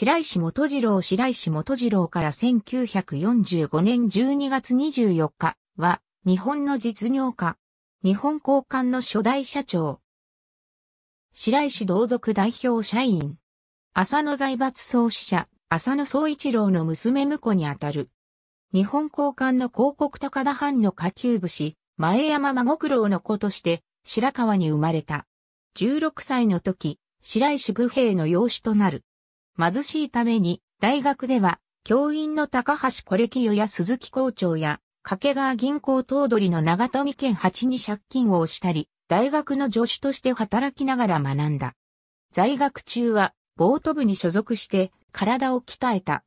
白石元次郎白石元次郎から1945年12月24日は、日本の実業家、日本交換の初代社長、白石同族代表社員、浅野財閥創始者、浅野総一郎の娘婿にあたる。日本交換の広告高田藩の下級武士、前山孫九郎の子として、白川に生まれた。16歳の時、白石武兵の養子となる。貧しいために、大学では、教員の高橋コレキや鈴木校長や、掛川銀行頭取の長富県八に借金をしたり、大学の助手として働きながら学んだ。在学中は、ボート部に所属して、体を鍛えた。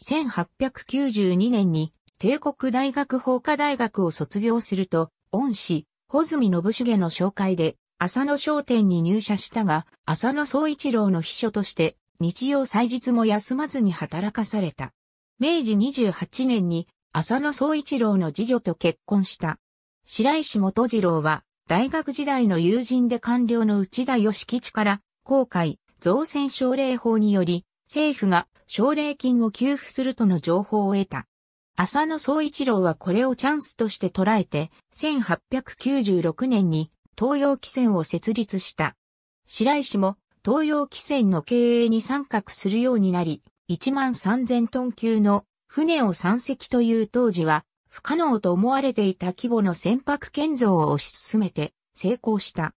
1892年に、帝国大学法科大学を卒業すると、恩師、穂積信繁の紹介で、浅野商店に入社したが、浅野総一郎の秘書として、日曜祭日も休まずに働かされた。明治28年に浅野総一郎の次女と結婚した。白石元次郎は大学時代の友人で官僚の内田義吉から後悔、造船奨励法により政府が奨励金を給付するとの情報を得た。浅野総一郎はこれをチャンスとして捉えて、1896年に東洋汽船を設立した。白石も東洋汽船の経営に参画するようになり、1万3000トン級の船を3隻という当時は不可能と思われていた規模の船舶建造を推し進めて成功した。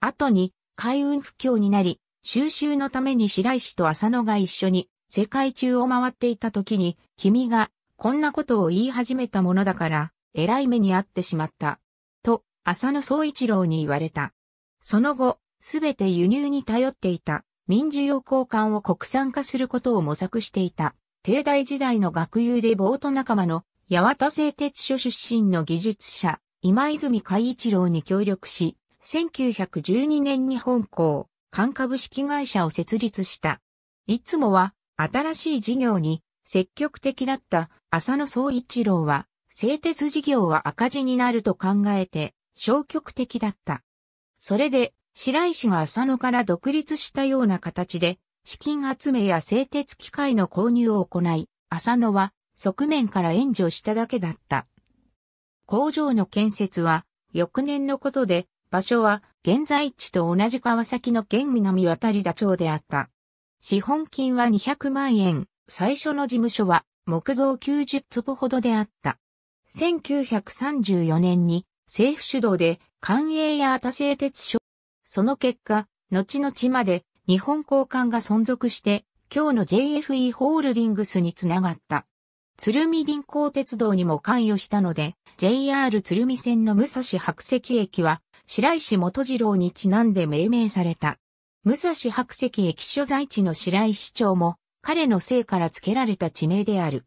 後に海運不況になり、収集のために白石と浅野が一緒に世界中を回っていた時に君がこんなことを言い始めたものだから偉い目に遭ってしまった。と、浅野総一郎に言われた。その後、すべて輸入に頼っていた民需用交換を国産化することを模索していた。帝大時代の学友でボート仲間の八幡製鉄所出身の技術者、今泉海一郎に協力し、1912年に本校、管株式会社を設立した。いつもは新しい事業に積極的だった浅野総一郎は、製鉄事業は赤字になると考えて消極的だった。それで白石が浅野から独立したような形で、資金集めや製鉄機械の購入を行い、浅野は側面から援助しただけだった。工場の建設は翌年のことで、場所は現在地と同じ川崎の県南渡り田町であった。資本金は200万円、最初の事務所は木造90坪ほどであった。1934年に政府主導で官営や他製鉄所その結果、後々まで日本交換が存続して、今日の JFE ホールディングスにつながった。鶴見臨港鉄道にも関与したので、JR 鶴見線の武蔵白石駅は、白石元次郎にちなんで命名された。武蔵白石駅所在地の白石町も、彼の姓から付けられた地名である。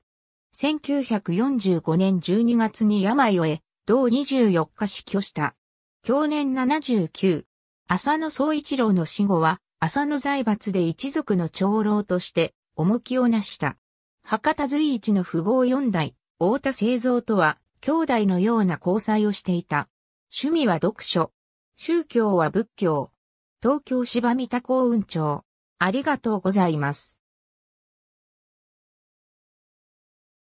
1945年12月に病を得、同24日死去した。去年79、浅野総一郎の死後は、浅野財閥で一族の長老として、重きをなした。博多随一の富豪四代、太田製造とは、兄弟のような交際をしていた。趣味は読書。宗教は仏教。東京芝見田幸運町。ありがとうございます。